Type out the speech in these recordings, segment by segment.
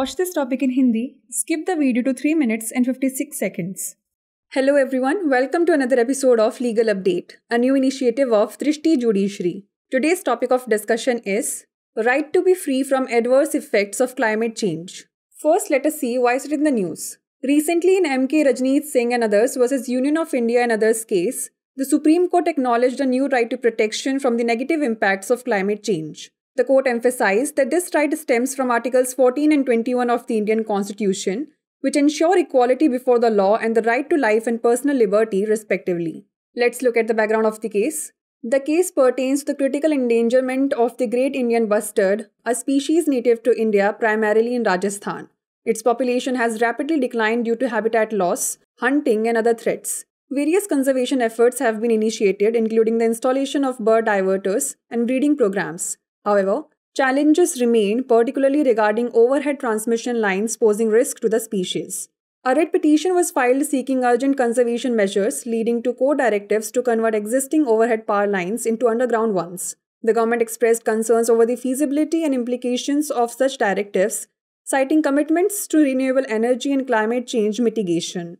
watch this topic in Hindi, skip the video to 3 minutes and 56 seconds. Hello everyone, welcome to another episode of Legal Update, a new initiative of Drishti Judiciary. Today's topic of discussion is Right to be free from adverse effects of climate change. First, let us see why is it in the news. Recently, in M.K. Rajneet Singh and others versus Union of India and others case, the Supreme Court acknowledged a new right to protection from the negative impacts of climate change. The court emphasized that this right stems from Articles 14 and 21 of the Indian Constitution, which ensure equality before the law and the right to life and personal liberty, respectively. Let's look at the background of the case. The case pertains to the critical endangerment of the great Indian bustard, a species native to India, primarily in Rajasthan. Its population has rapidly declined due to habitat loss, hunting, and other threats. Various conservation efforts have been initiated, including the installation of bird diverters and breeding programs. However, challenges remain, particularly regarding overhead transmission lines posing risk to the species. A red petition was filed seeking urgent conservation measures, leading to court directives to convert existing overhead power lines into underground ones. The government expressed concerns over the feasibility and implications of such directives, citing commitments to renewable energy and climate change mitigation.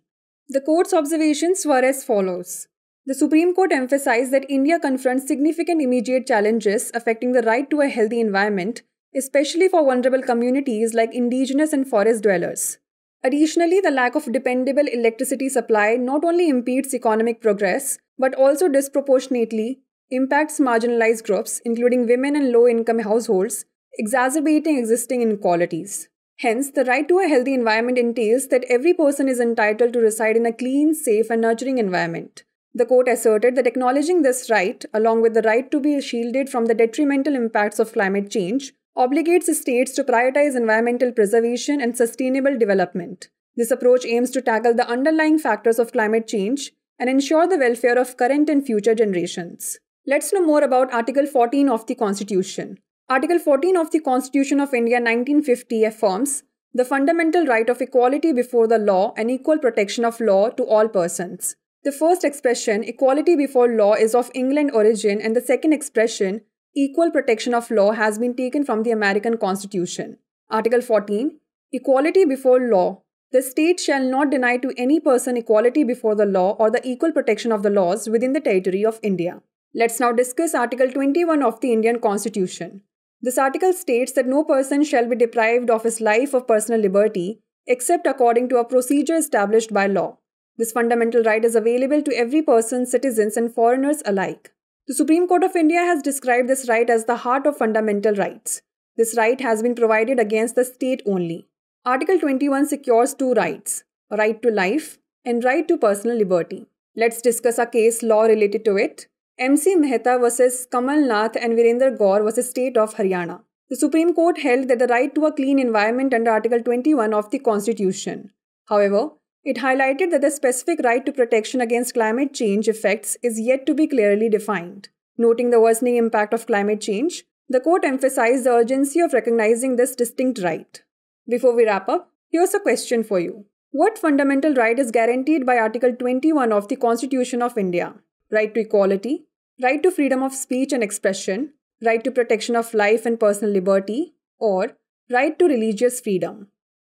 The court's observations were as follows the Supreme Court emphasized that India confronts significant immediate challenges affecting the right to a healthy environment, especially for vulnerable communities like indigenous and forest dwellers. Additionally, the lack of dependable electricity supply not only impedes economic progress, but also disproportionately impacts marginalized groups, including women and low income households, exacerbating existing inequalities. Hence, the right to a healthy environment entails that every person is entitled to reside in a clean, safe, and nurturing environment. The court asserted that acknowledging this right, along with the right to be shielded from the detrimental impacts of climate change, obligates states to prioritize environmental preservation and sustainable development. This approach aims to tackle the underlying factors of climate change and ensure the welfare of current and future generations. Let's know more about Article 14 of the Constitution. Article 14 of the Constitution of India 1950 affirms the fundamental right of equality before the law and equal protection of law to all persons. The first expression, equality before law, is of England origin, and the second expression, equal protection of law, has been taken from the American Constitution. Article 14 Equality before law. The state shall not deny to any person equality before the law or the equal protection of the laws within the territory of India. Let's now discuss Article 21 of the Indian Constitution. This article states that no person shall be deprived of his life or personal liberty except according to a procedure established by law. This fundamental right is available to every person, citizens, and foreigners alike. The Supreme Court of India has described this right as the heart of fundamental rights. This right has been provided against the state only. Article 21 secures two rights right to life and right to personal liberty. Let's discuss a case law related to it. MC Mehta versus Kamal Nath and Virender Gaur vs. State of Haryana. The Supreme Court held that the right to a clean environment under Article 21 of the Constitution. However, it highlighted that the specific right to protection against climate change effects is yet to be clearly defined. Noting the worsening impact of climate change, the court emphasized the urgency of recognizing this distinct right. Before we wrap up, here's a question for you. What fundamental right is guaranteed by Article 21 of the Constitution of India? Right to equality, right to freedom of speech and expression, right to protection of life and personal liberty, or right to religious freedom?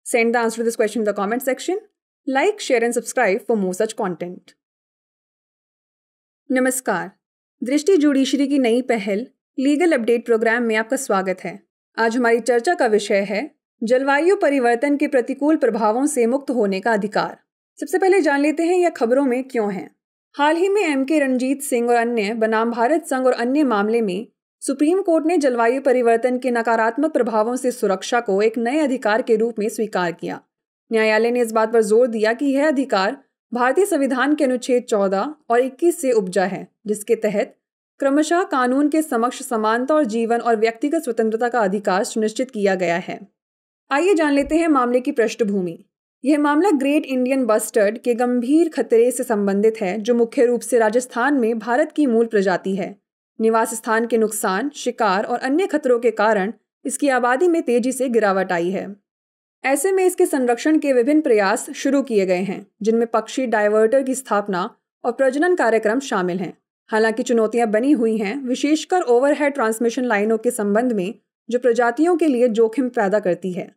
Send the answer to this question in the comment section like share and subscribe for more such content नमस्कार Drishti judiciary की नई पहल legal update programme में आपका स्वागत है आज हमारी चर्चा का विषय है जलवायु परिवर्तन के प्रतिकूल प्रभावों से मुक्त होने का अधिकार सबसे पहले जान लेते हैं यह खबरों में क्यों है हाल ही में एम के रणजीत सिंह और अन्य बनाम भारत संघ और अन्य मामले में सुप्रीम कोर्ट ने जलवायु परिवर्तन के नकारात्मक प्रभावों से सुरक्षा को एक नए अधिकार के रूप में स्वीकार किया न्यायालय ने इस बात पर जोर दिया कि यह अधिकार भारतीय संविधान के अनुच्छेद चौदह और इक्कीस से उपजा है जिसके तहत क्रमशः कानून के समक्ष समानता और जीवन और व्यक्तिगत स्वतंत्रता का अधिकार सुनिश्चित किया गया है आइए जान लेते हैं मामले की पृष्ठभूमि यह मामला ग्रेट इंडियन बस्टर्ड के गंभीर खतरे से संबंधित है जो मुख्य रूप से राजस्थान में भारत की मूल प्रजाति है निवास स्थान के नुकसान शिकार और अन्य खतरों के कारण इसकी आबादी में तेजी से गिरावट आई है ऐसे में इसके संरक्षण के विभिन्न प्रयास शुरू किए गए हैं जिनमें पक्षी डाइवर्टर की स्थापना और प्रजनन कार्यक्रम शामिल हैं हालांकि चुनौतियां बनी हुई हैं विशेषकर ओवरहेड ट्रांसमिशन लाइनों के संबंध में जो प्रजातियों के लिए जोखिम पैदा करती है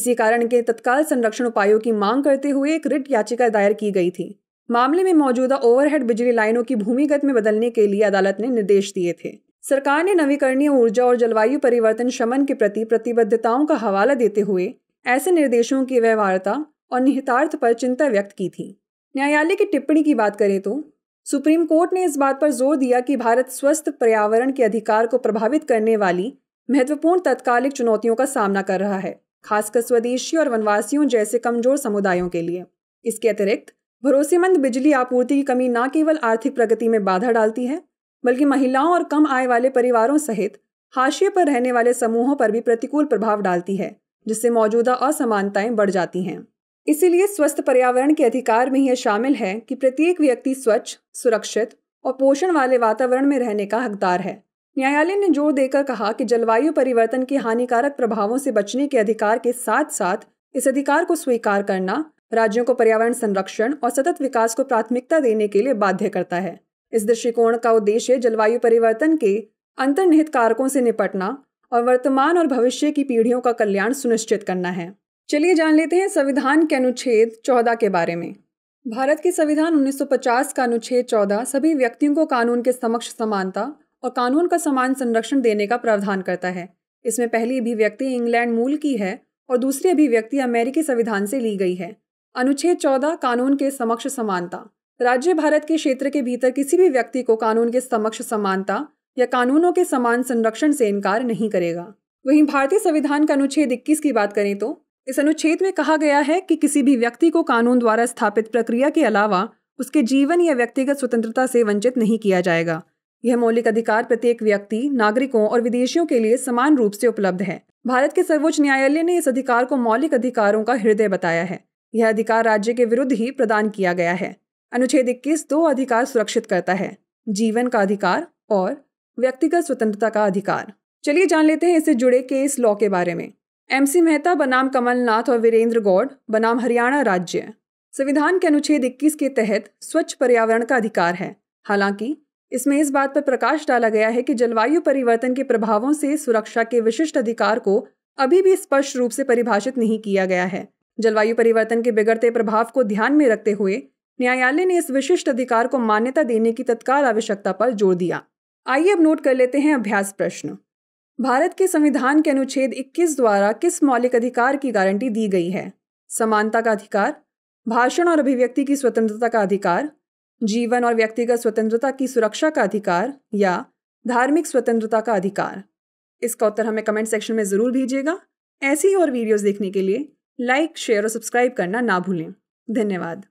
इसी कारण के तत्काल संरक्षण उपायों की मांग करते हुए एक रिट याचिका दायर की गई थी मामले में मौजूदा ओवरहेड बिजली लाइनों की भूमिगत में बदलने के लिए अदालत ने निर्देश दिए थे सरकार ने नवीकरणीय ऊर्जा और जलवायु परिवर्तन शमन के प्रति प्रतिबद्धताओं का हवाला देते हुए ऐसे निर्देशों की व्यवहारता और निहितार्थ पर चिंता व्यक्त की थी न्यायालय की टिप्पणी की बात करें तो सुप्रीम कोर्ट ने इस बात पर जोर दिया कि भारत स्वस्थ पर्यावरण के अधिकार को प्रभावित करने वाली महत्वपूर्ण तत्कालिक चुनौतियों का सामना कर रहा है खासकर स्वदेशी और वनवासियों जैसे कमजोर समुदायों के लिए इसके अतिरिक्त भरोसेमंद बिजली आपूर्ति की कमी न केवल आर्थिक प्रगति में बाधा डालती है बल्कि महिलाओं और कम आय वाले परिवारों सहित हाशिए पर रहने वाले समूहों पर भी प्रतिकूल प्रभाव डालती है जिससे मौजूदा असमानताएं बढ़ जाती हैं इसीलिए स्वस्थ पर्यावरण के अधिकार में यह शामिल है कि प्रत्येक व्यक्ति स्वच्छ सुरक्षित और पोषण वाले वातावरण में रहने का हकदार है न्यायालय ने जोर देकर कहा कि जलवायु परिवर्तन के हानिकारक प्रभावों से बचने के अधिकार के साथ साथ इस अधिकार को स्वीकार करना राज्यों को पर्यावरण संरक्षण और सतत विकास को प्राथमिकता देने के लिए बाध्य करता है इस दृष्टिकोण का उद्देश्य जलवायु परिवर्तन के अंतर्निहित कारकों से निपटना और वर्तमान और भविष्य की पीढ़ियों का कल्याण सुनिश्चित करना है चलिए जान लेते हैं संविधान के अनुच्छेद चौदह के बारे में भारत के संविधान 1950 का अनुच्छेद चौदह सभी व्यक्तियों को कानून के समक्ष समानता और कानून का समान संरक्षण देने का प्रावधान करता है इसमें पहली अभिव्यक्ति इंग्लैंड मूल की है और दूसरी अभिव्यक्ति अमेरिकी संविधान से ली गई है अनुच्छेद चौदह कानून के समक्ष समानता राज्य भारत के क्षेत्र के भीतर किसी भी व्यक्ति को कानून के समक्ष समानता या कानूनों के समान संरक्षण से इनकार नहीं करेगा वहीं भारतीय संविधान का अनुच्छेद 21 की बात करें तो इस अनुच्छेद में कहा गया है कि किसी भी व्यक्ति को कानून द्वारा स्थापित प्रक्रिया के अलावा उसके जीवन या व्यक्तिगत स्वतंत्रता से वंचित नहीं किया जाएगा यह मौलिक अधिकार प्रत्येक व्यक्ति नागरिकों और विदेशियों के लिए समान रूप से उपलब्ध है भारत के सर्वोच्च न्यायालय ने इस अधिकार को मौलिक अधिकारों का हृदय बताया है यह अधिकार राज्य के विरुद्ध ही प्रदान किया गया है अनुच्छेद इक्कीस दो अधिकार सुरक्षित करता है जीवन का अधिकार और व्यक्तिगत स्वतंत्रता का अधिकार चलिए जान लेते हैं इससे जुड़े केस लॉ के बारे में एम सी मेहता बनाम कमलनाथ और वीरेंद्र गौड़ बनाम हरियाणा राज्य संविधान के अनुच्छेद 21 के तहत स्वच्छ पर्यावरण का अधिकार है हालांकि इसमें इस बात पर प्रकाश डाला गया है कि जलवायु परिवर्तन के प्रभावों से सुरक्षा के विशिष्ट अधिकार को अभी भी स्पष्ट रूप से परिभाषित नहीं किया गया है जलवायु परिवर्तन के बिगड़ते प्रभाव को ध्यान में रखते हुए न्यायालय ने इस विशिष्ट अधिकार को मान्यता देने की तत्काल आवश्यकता पर जोर दिया आइए अब नोट कर लेते हैं अभ्यास प्रश्न भारत के संविधान के अनुच्छेद 21 द्वारा किस मौलिक अधिकार की गारंटी दी गई है समानता का अधिकार भाषण और अभिव्यक्ति की स्वतंत्रता का अधिकार जीवन और व्यक्तिगत स्वतंत्रता की सुरक्षा का अधिकार या धार्मिक स्वतंत्रता का अधिकार इसका उत्तर हमें कमेंट सेक्शन में ज़रूर भेजिएगा ऐसी और वीडियोस देखने के लिए लाइक शेयर और सब्सक्राइब करना ना भूलें धन्यवाद